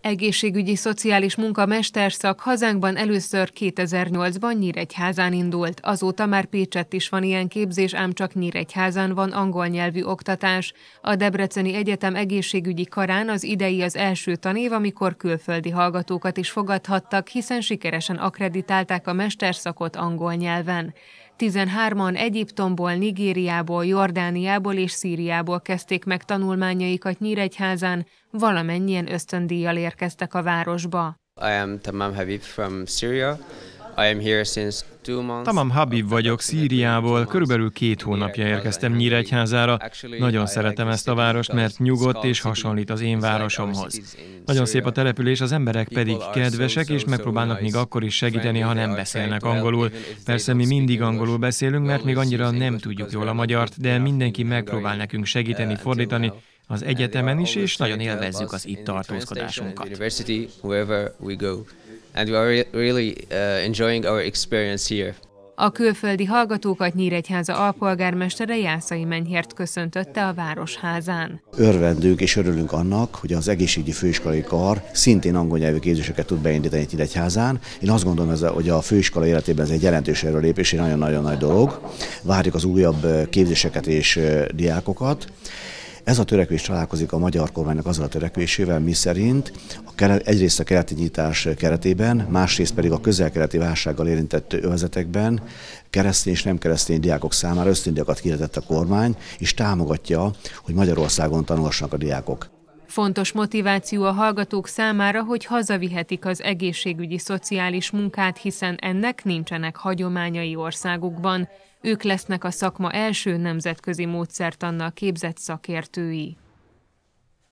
Egészségügyi szociális munka mesterszak hazánkban először 2008-ban Nyíregyházán indult, azóta már Pécsett is van ilyen képzés, ám csak Nyíregyházán van angol nyelvű oktatás. A Debreceni Egyetem egészségügyi karán az idei az első tanév, amikor külföldi hallgatókat is fogadhattak, hiszen sikeresen akreditálták a mesterszakot angol nyelven. 13-an Egyiptomból, Nigériából, Jordániából és Szíriából kezdték meg tanulmányaikat Nyíregyházán, valamennyien ösztöndíjjal érkeztek a városba. I am Tamam Habib from Syria. I am here since Tamam Habib vagyok, Szíriából. Körülbelül két hónapja érkeztem Nyíregyházára. Nagyon szeretem ezt a várost, mert nyugodt és hasonlít az én városomhoz. Nagyon szép a település, az emberek pedig kedvesek, és megpróbálnak még akkor is segíteni, ha nem beszélnek angolul. Persze mi mindig angolul beszélünk, mert még annyira nem tudjuk jól a magyart, de mindenki megpróbál nekünk segíteni, uh, fordítani, az egyetemen is, és nagyon élvezzük az itt tartózkodásunkat and we are really uh, enjoying our experience here. A külföldi hallgatókat Nyíregyháza alpolgármestere Jászai Menyhért köszöntötte a Városházán. Örvendünk és örülünk annak, hogy az egészségügyi főiskolai kar szintén angol nyelvű képzéseket tud beindítani Nyíregyházán. Én azt gondolom, hogy a főiskola életében ez egy jelentős erőlépés, egy nagyon-nagyon nagy dolog. Várjuk az újabb képzéseket és diákokat. Ez a törekvés találkozik a magyar kormánynak azzal a törekvésével, mi szerint a kelet, egyrészt a keleti nyitás keretében, másrészt pedig a közel-keleti válsággal érintett övezetekben keresztény és nem keresztény diákok számára ösztöndiakat kiretett a kormány, és támogatja, hogy Magyarországon tanulhassanak a diákok. Fontos motiváció a hallgatók számára, hogy hazavihetik az egészségügyi szociális munkát, hiszen ennek nincsenek hagyományai országukban. Ők lesznek a szakma első nemzetközi módszertannal képzett szakértői.